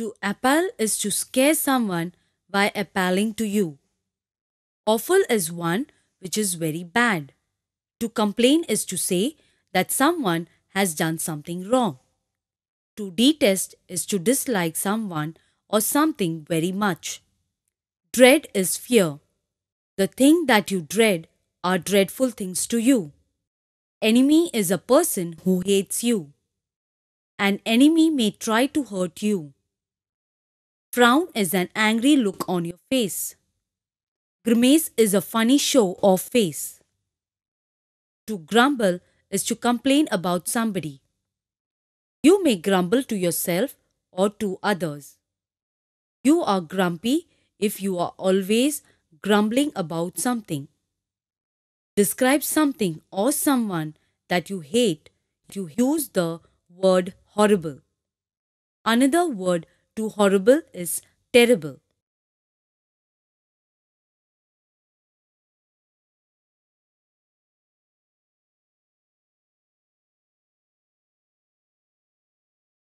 To appal is to scare someone by appalling to you. Awful is one which is very bad. To complain is to say that someone has done something wrong. To detest is to dislike someone or something very much. Dread is fear. The thing that you dread are dreadful things to you. Enemy is a person who hates you. An enemy may try to hurt you. Frown is an angry look on your face. Grimace is a funny show of face. To grumble is to complain about somebody. You may grumble to yourself or to others. You are grumpy if you are always grumbling about something. Describe something or someone that you hate. You use the word horrible. Another word too horrible is terrible.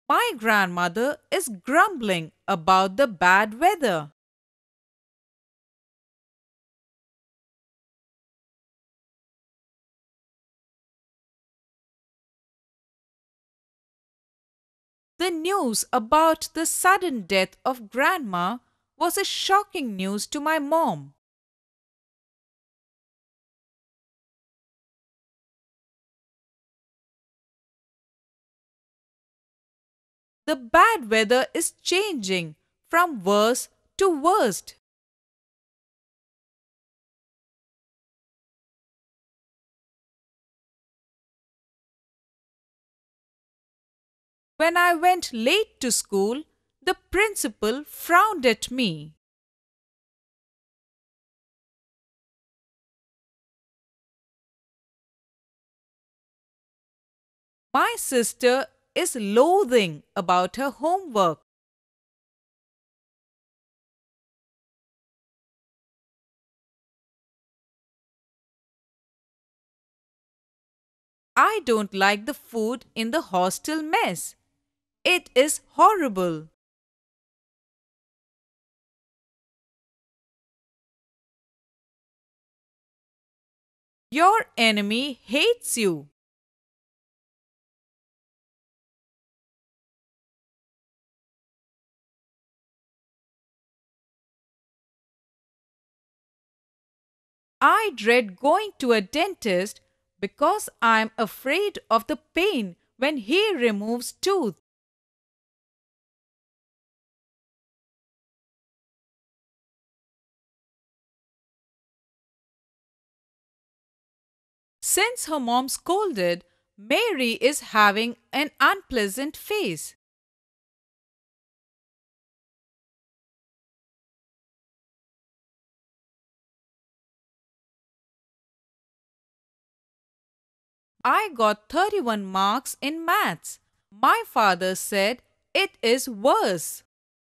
My grandmother is grumbling about the bad weather. The news about the sudden death of grandma was a shocking news to my mom. The bad weather is changing from worse to worst. When I went late to school, the principal frowned at me. My sister is loathing about her homework. I don't like the food in the hostel mess. It is horrible. Your enemy hates you. I dread going to a dentist because I'm afraid of the pain when he removes tooth. Since her mom scolded, Mary is having an unpleasant face. I got 31 marks in maths. My father said it is worse.